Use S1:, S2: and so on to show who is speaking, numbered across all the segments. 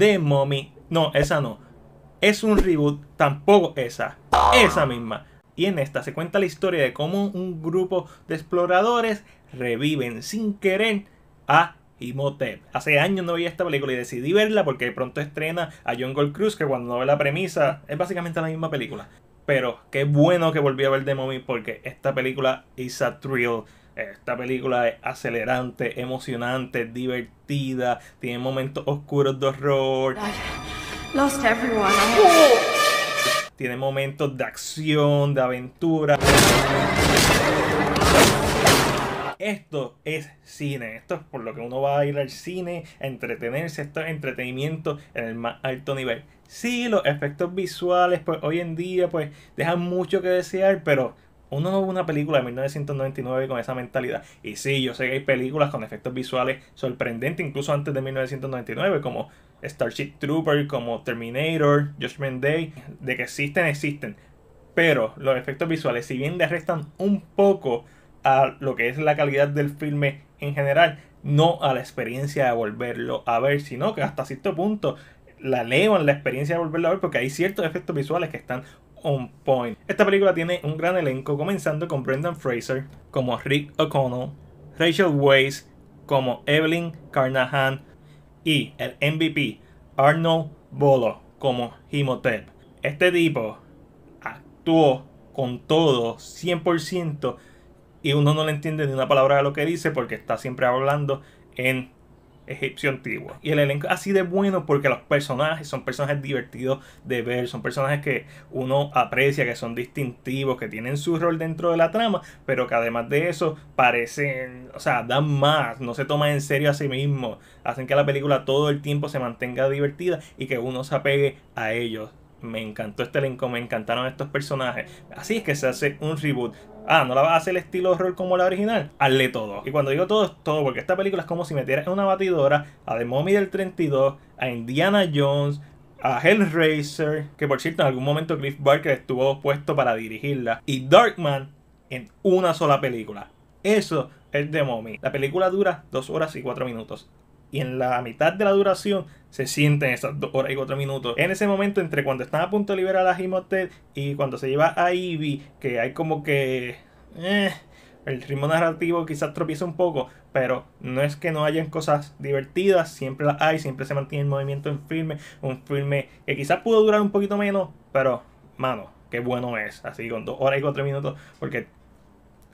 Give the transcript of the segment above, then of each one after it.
S1: The Mommy. No, esa no. Es un reboot, tampoco esa. Esa misma. Y en esta se cuenta la historia de cómo un grupo de exploradores reviven sin querer a Imhotep. Hace años no veía esta película y decidí verla porque pronto estrena a John Gold Cruz, que cuando no ve la premisa es básicamente la misma película. Pero qué bueno que volví a ver The Mommy porque esta película es a thrill. Esta película es acelerante, emocionante, divertida, tiene momentos oscuros de horror. Lost everyone. ¡Oh! Tiene momentos de acción, de aventura. Esto es cine, esto es por lo que uno va a ir al cine, a entretenerse, esto es entretenimiento en el más alto nivel. Sí, los efectos visuales, pues hoy en día, pues dejan mucho que desear, pero uno no ve una película de 1999 con esa mentalidad. Y sí, yo sé que hay películas con efectos visuales sorprendentes, incluso antes de 1999, como Starship Trooper, como Terminator, Judgment Day, de que existen, existen. Pero los efectos visuales, si bien le restan un poco a lo que es la calidad del filme en general, no a la experiencia de volverlo a ver, sino que hasta cierto punto la elevan la experiencia de volverlo a ver porque hay ciertos efectos visuales que están point. Esta película tiene un gran elenco, comenzando con Brendan Fraser como Rick O'Connell, Rachel Weisz como Evelyn Carnahan y el MVP Arnold Bolo como Himotep. Este tipo actuó con todo, 100%, y uno no le entiende ni una palabra de lo que dice porque está siempre hablando en egipcio antiguo. Y el elenco así de bueno porque los personajes son personajes divertidos de ver, son personajes que uno aprecia, que son distintivos, que tienen su rol dentro de la trama, pero que además de eso parecen, o sea, dan más, no se toman en serio a sí mismos, hacen que la película todo el tiempo se mantenga divertida y que uno se apegue a ellos me encantó este elenco, me encantaron estos personajes. Así es que se hace un reboot. Ah, no la vas a hacer el estilo horror como la original. Hazle todo. Y cuando digo todo, es todo, porque esta película es como si metieras en una batidora a The Mommy del 32, a Indiana Jones, a Hellraiser, que por cierto en algún momento Cliff Barker estuvo puesto para dirigirla, y Darkman en una sola película. Eso es The Mommy. La película dura dos horas y cuatro minutos y en la mitad de la duración se sienten esas dos horas y cuatro minutos. En ese momento, entre cuando están a punto de liberar a Himotel y cuando se lleva a Ivy, que hay como que. Eh, el ritmo narrativo quizás tropieza un poco, pero no es que no hayan cosas divertidas, siempre las hay, siempre se mantiene el movimiento en firme. un firme que quizás pudo durar un poquito menos, pero mano, qué bueno es, así con dos horas y cuatro minutos, porque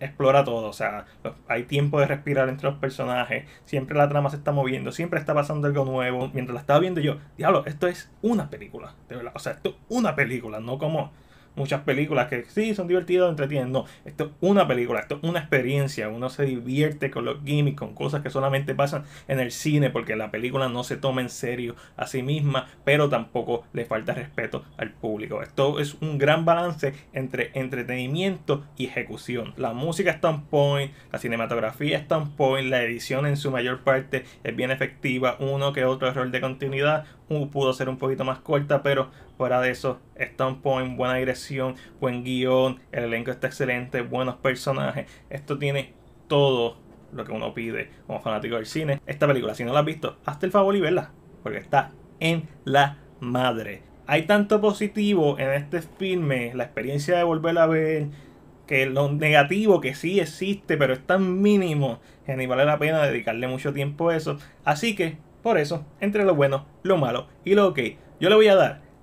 S1: explora todo, o sea, hay tiempo de respirar entre los personajes, siempre la trama se está moviendo, siempre está pasando algo nuevo. Mientras la estaba viendo yo, diablo, esto es una película, de verdad, o sea, esto es una película, no como muchas películas que sí son divertidas, entretienen. No, esto es una película, esto es una experiencia. Uno se divierte con los gimmicks, con cosas que solamente pasan en el cine, porque la película no se toma en serio a sí misma, pero tampoco le falta respeto al público. Esto es un gran balance entre entretenimiento y ejecución. La música está en point, la cinematografía está en point, la edición en su mayor parte es bien efectiva, uno que otro error de continuidad, pudo ser un poquito más corta, pero Fuera de eso, Stone Point, buena dirección, buen guión, el elenco está excelente, buenos personajes. Esto tiene todo lo que uno pide como fanático del cine. Esta película, si no la has visto, hazte el favor y verla, porque está en la madre. Hay tanto positivo en este filme, la experiencia de volverla a ver, que lo negativo que sí existe, pero es tan mínimo que ni vale la pena dedicarle mucho tiempo a eso. Así que, por eso, entre lo bueno, lo malo y lo ok, yo le voy a dar